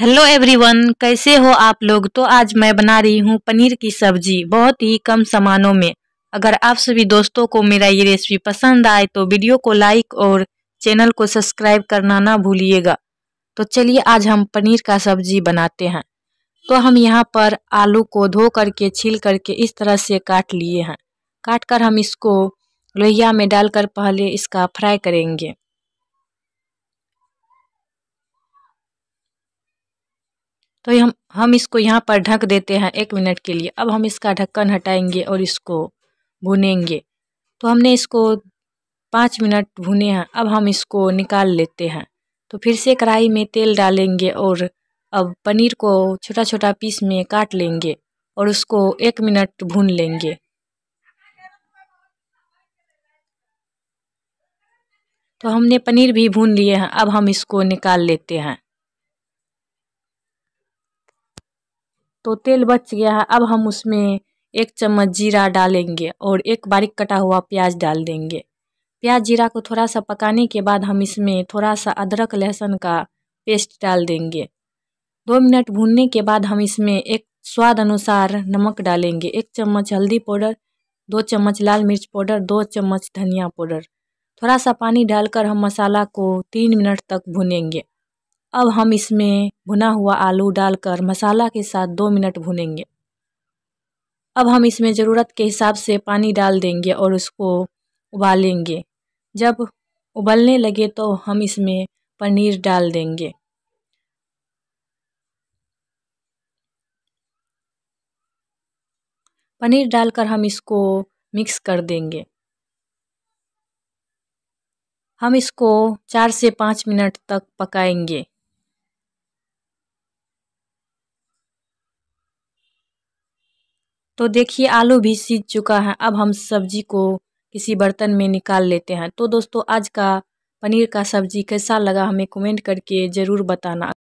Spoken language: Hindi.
हेलो एवरीवन कैसे हो आप लोग तो आज मैं बना रही हूँ पनीर की सब्जी बहुत ही कम सामानों में अगर आप सभी दोस्तों को मेरा ये रेसिपी पसंद आए तो वीडियो को लाइक और चैनल को सब्सक्राइब करना ना भूलिएगा तो चलिए आज हम पनीर का सब्जी बनाते हैं तो हम यहाँ पर आलू को धो करके छील करके इस तरह से काट लिए हैं काट कर हम इसको लोहिया में डालकर पहले इसका फ्राई करेंगे तो हम हम इसको यहाँ पर ढक देते हैं एक मिनट के लिए अब हम इसका ढक्कन हटाएंगे और इसको भुनेंगे तो हमने इसको पाँच मिनट भुने हैं अब हम इसको निकाल लेते हैं तो फिर से कढ़ाई में तेल डालेंगे और अब पनीर को छोटा छोटा पीस में काट लेंगे और उसको एक मिनट भून लेंगे तो हमने पनीर भी भून लिए हैं अब हम इसको निकाल लेते हैं तो तेल बच गया है अब हम उसमें एक चम्मच जीरा डालेंगे और एक बारीक कटा हुआ प्याज डाल देंगे प्याज जीरा को थोड़ा सा पकाने के बाद हम इसमें थोड़ा सा अदरक लहसुन का पेस्ट डाल देंगे दो मिनट भूनने के बाद हम इसमें एक स्वाद अनुसार नमक डालेंगे एक चम्मच हल्दी पाउडर दो चम्मच लाल मिर्च पाउडर दो चम्मच धनिया पाउडर थोड़ा सा पानी डालकर हम मसाला को तीन मिनट तक भुनेंगे अब हम इसमें भुना हुआ आलू डालकर मसाला के साथ दो मिनट भुनेंगे अब हम इसमें ज़रूरत के हिसाब से पानी डाल देंगे और उसको उबालेंगे जब उबलने लगे तो हम इसमें पनीर डाल देंगे पनीर डालकर हम इसको मिक्स कर देंगे हम इसको चार से पाँच मिनट तक पकाएंगे तो देखिए आलू भी सीज चुका है अब हम सब्जी को किसी बर्तन में निकाल लेते हैं तो दोस्तों आज का पनीर का सब्जी कैसा लगा हमें कमेंट करके ज़रूर बताना